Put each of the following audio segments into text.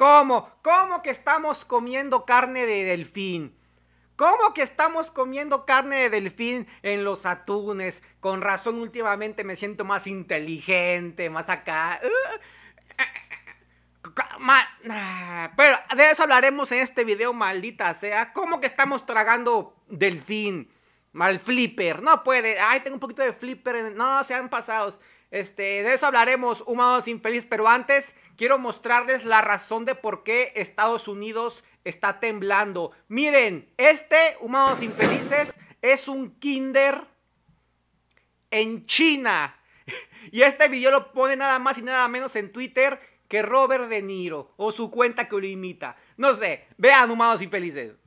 ¿Cómo? ¿Cómo que estamos comiendo carne de delfín? ¿Cómo que estamos comiendo carne de delfín en los atunes? Con razón últimamente me siento más inteligente, más acá. Uh, pero de eso hablaremos en este video, maldita sea. ¿Cómo que estamos tragando delfín? Mal flipper, no puede. Ay, tengo un poquito de flipper. No, se han pasado... Este, de eso hablaremos, humanos infelices, pero antes quiero mostrarles la razón de por qué Estados Unidos está temblando. Miren, este, humanos infelices, es un kinder en China. Y este video lo pone nada más y nada menos en Twitter que Robert De Niro o su cuenta que lo imita. No sé, vean, humanos infelices.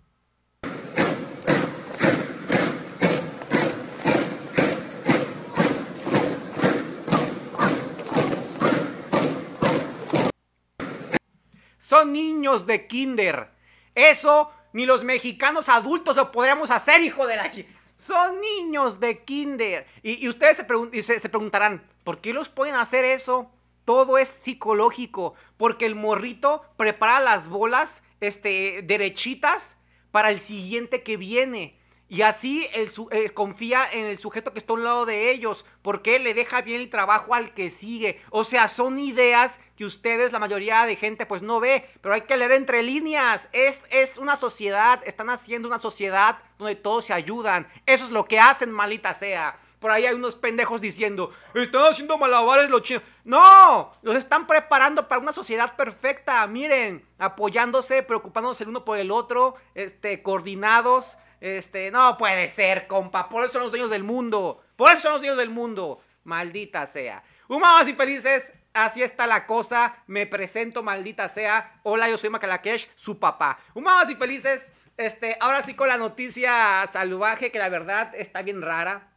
Son niños de kinder. Eso ni los mexicanos adultos lo podríamos hacer, hijo de la chica. Son niños de kinder. Y, ustedes se, se preguntarán, ¿por qué los pueden hacer eso? Todo es psicológico, porque el morrito prepara las bolas este, derechitas para el siguiente que viene. Y así eh, confía en el sujeto que está a un lado de ellos, porque le deja bien el trabajo al que sigue. O sea, son ideas que ustedes, la mayoría de gente, pues no ve, pero hay que leer entre líneas. Es, es una sociedad, están haciendo una sociedad donde todos se ayudan. Eso es lo que hacen, malita sea. Por ahí hay unos pendejos diciendo, están haciendo malabares los chinos. No, los están preparando para una sociedad perfecta. Miren, apoyándose, preocupándose el uno por el otro, este, coordinados. Este, no puede ser, compa. Por eso son los dueños del mundo. Por eso son los dueños del mundo. Maldita sea. Humanos y felices, Así está la cosa. Me presento, maldita sea. Hola, yo soy Macalakesh, su papá. Humanos y felices. Este, ahora sí con la noticia salvaje que la verdad está bien rara.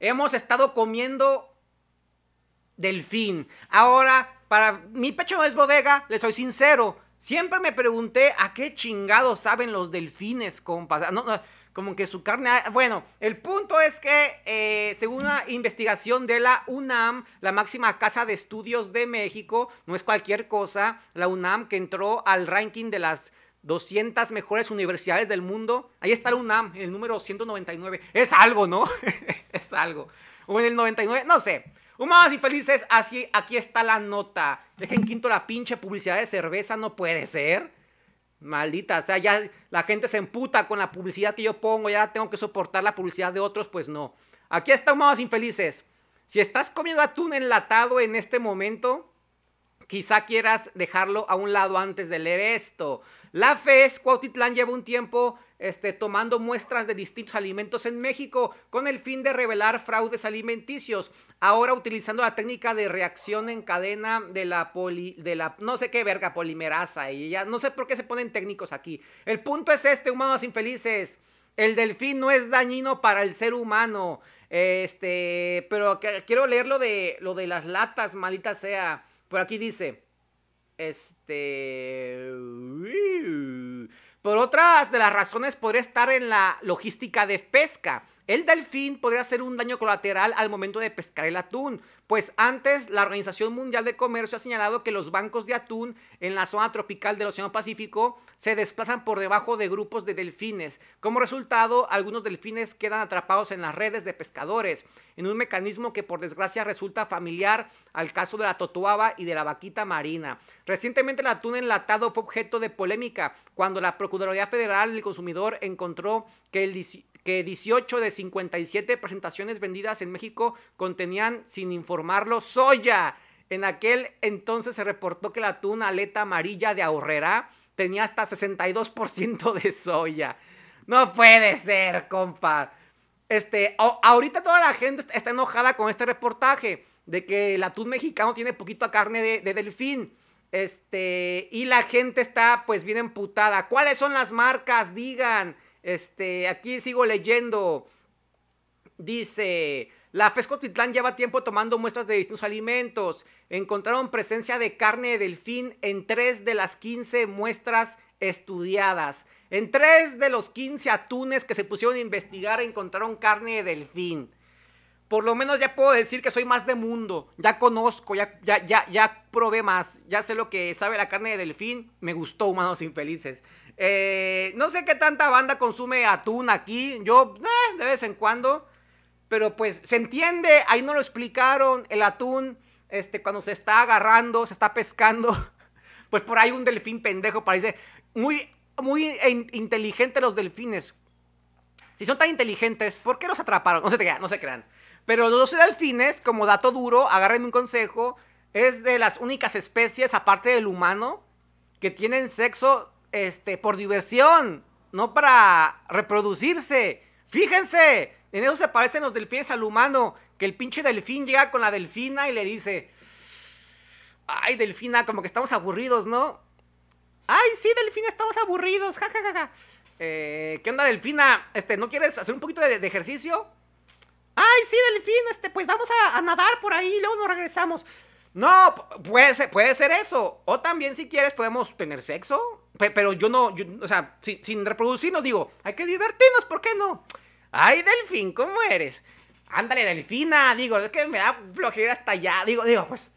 Hemos estado comiendo delfín. Ahora, para mi pecho es bodega, les soy sincero. Siempre me pregunté a qué chingados saben los delfines, compas. Ah, ah, como que su carne... Ah, bueno, el punto es que, eh, según una investigación de la UNAM, la máxima casa de estudios de México, no es cualquier cosa, la UNAM que entró al ranking de las 200 mejores universidades del mundo. Ahí está la UNAM, el número 199. Es algo, ¿no? es algo. O en el 99, no sé. Humados infelices, aquí está la nota. Dejen quinto la pinche publicidad de cerveza, no puede ser. Maldita, o sea, ya la gente se emputa con la publicidad que yo pongo, ya tengo que soportar la publicidad de otros, pues no. Aquí está humados Infelices. Si estás comiendo atún enlatado en este momento, quizá quieras dejarlo a un lado antes de leer esto. La es Cuautitlán lleva un tiempo este, tomando muestras de distintos alimentos en México con el fin de revelar fraudes alimenticios. Ahora utilizando la técnica de reacción en cadena de la poli, de la no sé qué verga polimerasa y ya no sé por qué se ponen técnicos aquí. El punto es este, humanos infelices. El delfín no es dañino para el ser humano. Este, pero quiero leer lo de lo de las latas, malita sea. Por aquí dice este por otras de las razones podría estar en la logística de pesca. El delfín podría ser un daño colateral al momento de pescar el atún, pues antes la Organización Mundial de Comercio ha señalado que los bancos de atún en la zona tropical del Océano Pacífico se desplazan por debajo de grupos de delfines. Como resultado, algunos delfines quedan atrapados en las redes de pescadores, en un mecanismo que por desgracia resulta familiar al caso de la totuaba y de la vaquita marina. Recientemente el atún enlatado fue objeto de polémica cuando la Procuraduría Federal del Consumidor encontró que el que 18 de 57 presentaciones vendidas en México contenían, sin informarlo, soya. En aquel entonces se reportó que la atún aleta amarilla de ahorrera tenía hasta 62% de soya. No puede ser, compa. Este, ahorita toda la gente está enojada con este reportaje de que el atún mexicano tiene poquito carne de, de, delfín. Este, y la gente está pues bien emputada. ¿Cuáles son las marcas? Digan. Este, aquí sigo leyendo. Dice, la FESCO Titlán lleva tiempo tomando muestras de distintos alimentos. Encontraron presencia de carne de delfín en tres de las 15 muestras estudiadas. En tres de los 15 atunes que se pusieron a investigar encontraron carne de delfín por lo menos ya puedo decir que soy más de mundo, ya conozco, ya, ya, ya, probé más, ya sé lo que sabe la carne de delfín, me gustó Humanos Infelices. Eh, no sé qué tanta banda consume atún aquí, yo eh, de vez en cuando, pero pues se entiende, ahí no lo explicaron, el atún, este, cuando se está agarrando, se está pescando, pues por ahí un delfín pendejo parece muy, muy inteligente los delfines. Si son tan inteligentes, ¿por qué los atraparon? No se, no se crean. Pero los delfines, como dato duro, agarren un consejo, es de las únicas especies, aparte del humano, que tienen sexo este, por diversión, no para reproducirse. Fíjense, en eso se parecen los delfines al humano, que el pinche delfín llega con la delfina y le dice, ay delfina, como que estamos aburridos, ¿no? Ay, sí, delfina, estamos aburridos, jajajaja. Ja, ja, ja. Eh, ¿Qué onda, delfina? Este, ¿No quieres hacer un poquito de ejercicio? ay, sí, delfín, este, pues vamos a, nadar por ahí y luego nos regresamos. No, puede ser, puede ser eso. O también, si quieres, podemos tener sexo. pero yo no, o sea, sin reproducirnos, digo, hay que divertirnos, ¿por qué no? Ay, Delfín, ¿cómo eres? Ándale, Delfina, digo, es que me da flojera hasta allá. Digo, digo, pues.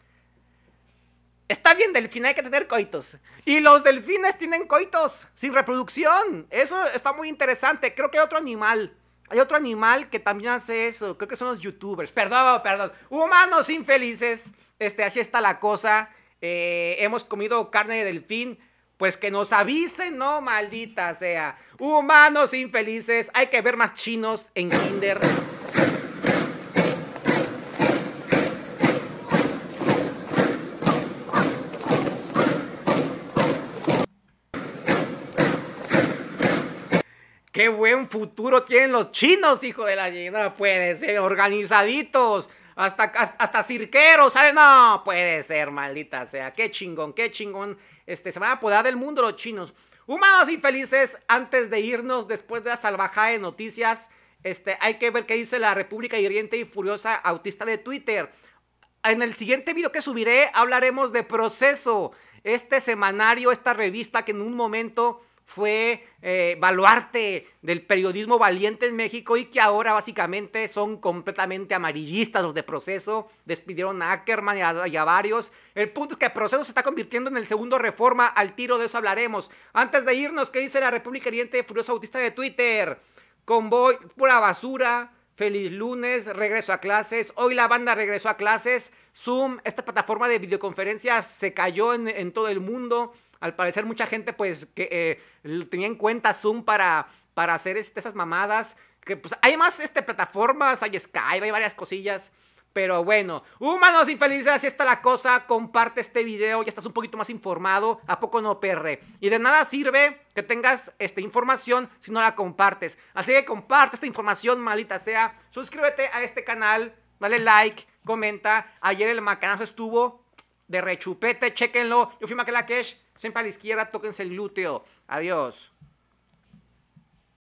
Está bien, Delfina, hay que tener coitos. Y los delfines tienen coitos, sin reproducción. Eso está muy interesante. Creo que hay otro animal hay otro animal que también hace eso. Creo que son los youtubers. Perdón, perdón. Humanos infelices. Este, así está la cosa. Eh, hemos comido carne de delfín. Pues que nos avisen, ¿no? Maldita sea. Humanos infelices. Hay que ver más chinos en Kinder. Qué buen futuro tienen los chinos, hijo de la No puede ser, organizaditos. Hasta, hasta, cirqueros, ¿sabes? No, puede ser, maldita sea. Qué chingón, qué chingón. Este, se van a apoderar del mundo los chinos. Humanos infelices, antes de irnos, después de la salvajada de noticias, este, hay que ver qué dice la República Hiriente y Furiosa Autista de Twitter. En el siguiente video que subiré hablaremos de proceso, este semanario, esta revista que en un momento fue eh, baluarte del periodismo valiente en México y que ahora básicamente son completamente amarillistas los de proceso. Despidieron a Ackerman y a, varios. El punto es que el proceso se está convirtiendo en el segundo reforma. Al tiro de eso hablaremos. Antes de irnos, ¿qué dice la República Oriente Furiosa Autista de Twitter? Convoy, pura basura Feliz lunes, regreso a clases. Hoy la banda regresó a clases. Zoom, esta plataforma de videoconferencias se cayó en, todo el mundo. Al parecer mucha gente pues que eh, tenía en cuenta Zoom para, para hacer este, esas mamadas. Que pues hay más este, plataformas, hay Skype, hay varias cosillas. Pero bueno, humanos infelices, así está la cosa. Comparte este video, ya estás un poquito más informado. ¿A poco no, perre? Y de nada sirve que tengas esta información si no la compartes. Así que comparte esta información, malita sea. Suscríbete a este canal, dale like, comenta. Ayer el macanazo estuvo de rechupete, chéquenlo. Yo fui Maquela Kesh, siempre a la izquierda, tóquense el glúteo. Adiós.